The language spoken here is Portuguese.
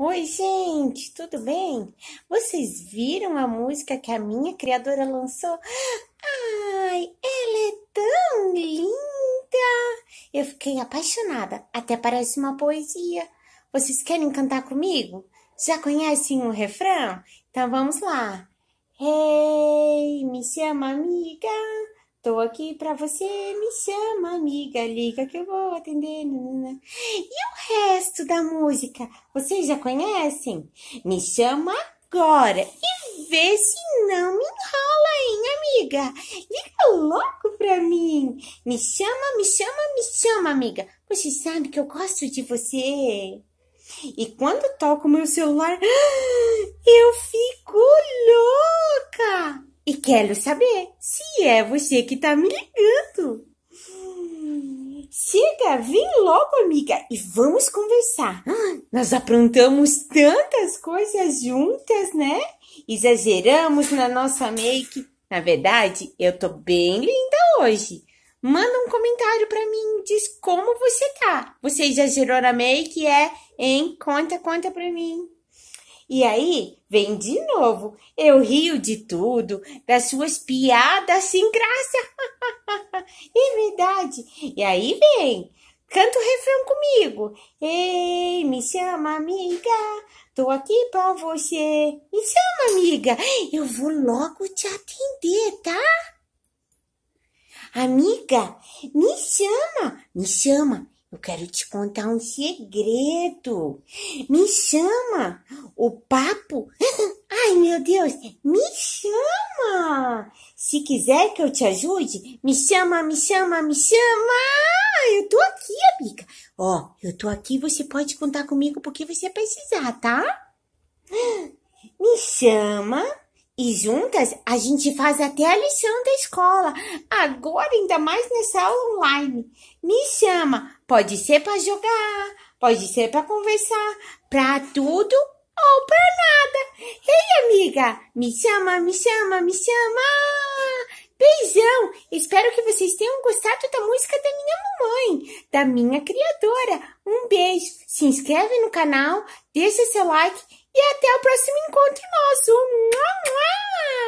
Oi, gente, tudo bem? Vocês viram a música que a minha criadora lançou? Ai, ela é tão linda! Eu fiquei apaixonada, até parece uma poesia. Vocês querem cantar comigo? Já conhecem o refrão? Então vamos lá. Hey, me chama amiga, Tô aqui pra você, me chama, amiga, liga que eu vou atender. Nanana. E o resto da música, vocês já conhecem? Me chama agora e vê se não me enrola, hein, amiga? Liga louco pra mim. Me chama, me chama, me chama, amiga. Você sabe que eu gosto de você. E quando toco meu celular, eu fico louca e quero saber se é você que tá me ligando. Chega, vem logo, amiga, e vamos conversar. Ah, nós aprontamos tantas coisas juntas, né? Exageramos na nossa make. Na verdade, eu tô bem linda hoje. Manda um comentário para mim, diz como você tá. Você exagerou na make, é, hein? Conta, conta pra mim. E aí vem de novo. Eu rio de tudo, das suas piadas sem graça. é verdade. E aí vem. Canta o refrão comigo. Ei, me chama amiga, tô aqui pra você. Me chama amiga, eu vou logo te atender, tá? Amiga, me chama, me chama. Eu quero te contar um segredo. Me chama. O papo. Ai, meu Deus, me chama. Se quiser que eu te ajude, me chama, me chama, me chama. Eu tô aqui, amiga. Ó, eu tô aqui, você pode contar comigo porque você precisar, tá? Me chama. E juntas a gente faz até a lição da escola, agora ainda mais nessa aula online. Me chama, pode ser para jogar, pode ser para conversar, para tudo ou para nada. Ei, amiga, me chama, me chama, me chama. Beijão! Espero que vocês tenham gostado da música da minha mamãe, da minha criadora. Um beijo! Se inscreve no canal, deixa seu like e até o próximo encontro nosso. Mua, mua.